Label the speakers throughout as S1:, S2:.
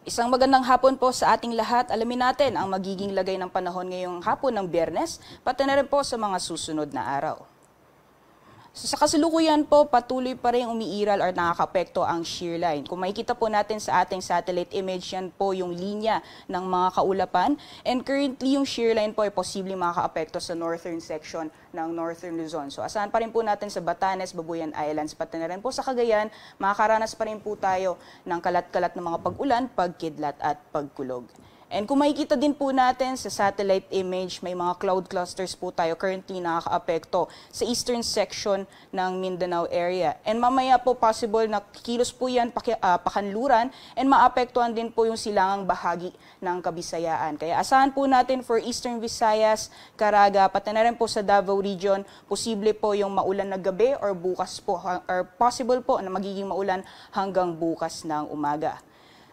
S1: Isang magandang hapon po sa ating lahat. Alamin natin ang magiging lagay ng panahon ngayong hapon ng biyernes, pati na rin po sa mga susunod na araw sa kasalukuyan po, patuloy pa rin umiiral or nakakapekto ang shear line. Kung makikita po natin sa ating satellite image, yan po yung linya ng mga kaulapan. And currently, yung shear line po ay posibleng makakaapekto sa northern section ng northern Luzon. So asahan pa rin po natin sa Batanes, Babuyan Islands, pati na rin po sa Cagayan, makakaranas pa rin po tayo ng kalat-kalat ng mga pag-ulan, pagkidlat at pagkulog. And kung makikita din po natin sa satellite image, may mga cloud clusters po tayo currently nakakaapekto sa eastern section ng Mindanao area. And mamaya po possible na kilos po yan paki, uh, pakanluran and maapektuhan din po yung silangang bahagi ng Kabisayaan. Kaya asahan po natin for eastern Visayas, Caraga, pati na rin po sa Davao region, posible po yung maulan na gabi or bukas po, or possible po na magiging maulan hanggang bukas ng umaga.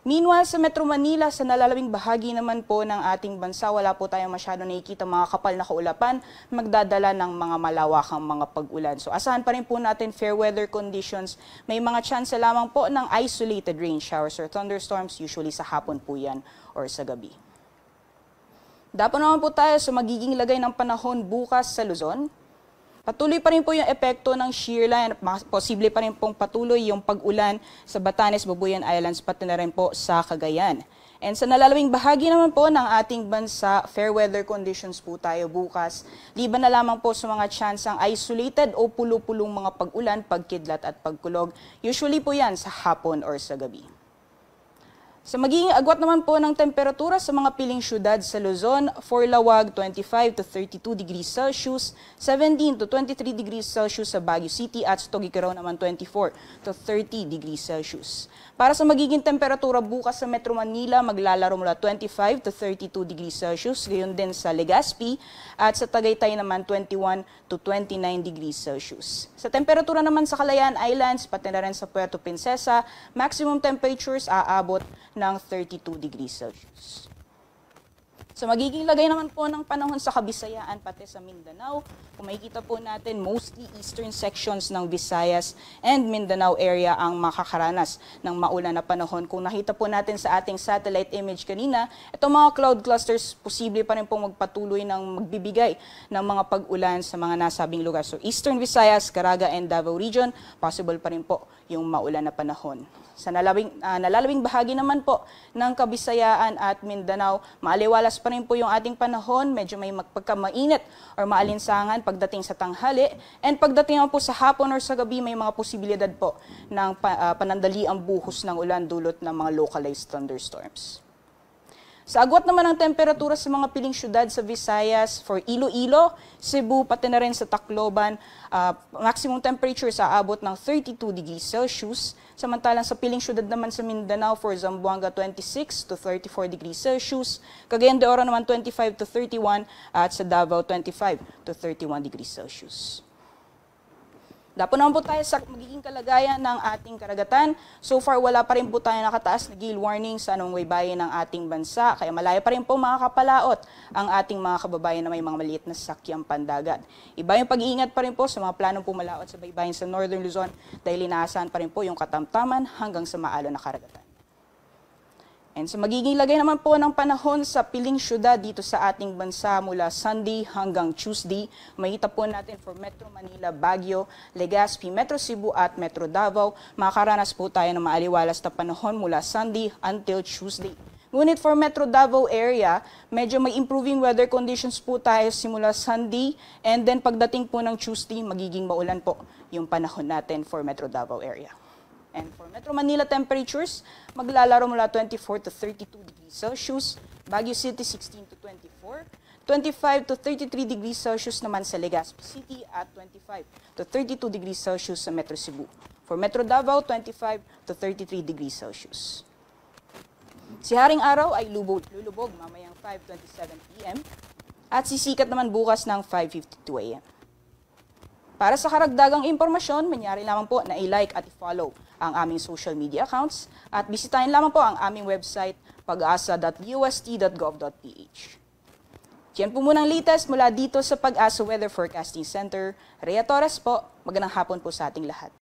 S1: Meanwhile, sa Metro Manila, sa nalalawing bahagi naman po ng ating bansa, wala po tayong masyado nakikita mga kapal na kaulapan, magdadala ng mga malawakang mga pag-ulan. So asahan pa rin po natin fair weather conditions. May mga chance lamang po ng isolated rain showers or thunderstorms, usually sa hapon po yan or sa gabi. Dapat naman po tayo sa magiging lagay ng panahon bukas sa Luzon. Patuloy pa rin po yung epekto ng shearline at posible pa rin pong patuloy yung pag-ulan sa Batanes, Babuyan Islands, pati na rin po sa Cagayan. And sa nalalawing bahagi naman po ng ating bansa, fair weather conditions po tayo bukas. Liban na lamang po sa mga ang isolated o pulo-pulong mga pag-ulan, pagkidlat at pagkulog. Usually po yan sa hapon or sa gabi. Sa magiging agwat naman po ng temperatura sa mga piling syudad sa Luzon, Forlawag 25 to 32 degrees Celsius, 17 to 23 degrees Celsius sa Baguio City at sa Togigaraw naman 24 to 30 degrees Celsius. Para sa magiging temperatura bukas sa Metro Manila, maglalaro mula 25 to 32 degrees Celsius, gayon din sa Legazpi at sa Tagaytay naman 21 to 29 degrees Celsius. Sa temperatura naman sa Calayan Islands, pati na rin sa Puerto Princesa, maximum temperatures aabot ng 32 degrees Celsius. So magiging lagay naman po ng panahon sa Kabisayaan pati sa Mindanao. Kung makikita po natin, mostly eastern sections ng Visayas and Mindanao area ang makakaranas ng maulan na panahon. Kung nakita po natin sa ating satellite image kanina, itong mga cloud clusters posible pa rin pong magpatuloy ng magbibigay ng mga pag-ulan sa mga nasabing lugar. So eastern Visayas, Caraga and Davao region, possible pa rin po yung maulan na panahon. Sa nalawing, uh, nalalawing bahagi naman po ng Kabisayaan at Mindanao, maaliwalas pa rin po yung ating panahon. Medyo may magpagkamainit or maalinsangan pagdating sa tanghali. And pagdating po sa hapon or sa gabi, may mga posibilidad po ng pa, uh, panandaliang buhos ng ulan dulot ng mga localized thunderstorms. Sa agwat naman ang temperatura sa mga piling syudad sa Visayas for Iloilo, Cebu, pati na rin sa Tacloban, uh, maximum temperature sa abot ng 32 degrees Celsius. Samantalang sa piling syudad naman sa Mindanao for Zamboanga 26 to 34 degrees Celsius, Cagayan de Oro naman 25 to 31 at sa Davao 25 to 31 degrees Celsius. Dapo naman po tayo sa magiging kalagayan ng ating karagatan. So far, wala pa rin po tayo nakataas na gale warning sa anong waybayin ng ating bansa. Kaya malayo pa rin po mga makakapalaot ang ating mga kababayan na may mga maliit na sakyang pandagat. Iba yung pag-iingat pa rin po sa mga planong pumalaot sa baybayin sa Northern Luzon dahil inaasahan pa rin po yung katamtaman hanggang sa maalo na karagatan. And so magiging lagay naman po ng panahon sa piling syudad dito sa ating bansa mula Sunday hanggang Tuesday, makita po natin for Metro Manila, Baguio, Legazpi, Metro Cebu at Metro Davao, makakaranas po tayo ng maaliwalas na panahon mula Sunday until Tuesday. Ngunit for Metro Davao area, medyo may improving weather conditions po tayo simula Sunday and then pagdating po ng Tuesday, magiging maulan po yung panahon natin for Metro Davao area and for Metro Manila temperatures, maglalaro mula 24 to 32 degrees Celsius, Baguio City 16 to 24, 25 to 33 degrees Celsius naman sa Legazpi City at 25 to 32 degrees Celsius sa Metro Cebu. For Metro Davao, 25 to 33 degrees Celsius.
S2: Si Haring Araw ay
S1: lubog, lulubog mamayang 5.27 p.m. at sisikat naman bukas ng 5.52 a.m. Para sa karagdagang impormasyon, manyari lamang po na i-like at i-follow ang aming social media accounts at bisitahin lamang po ang aming website pagasa.ust.gov.ph. asaustgovph po muna ang latest mula dito sa Pag-asa Weather Forecasting Center. Rhea Torres po, magandang hapon po sa ating lahat.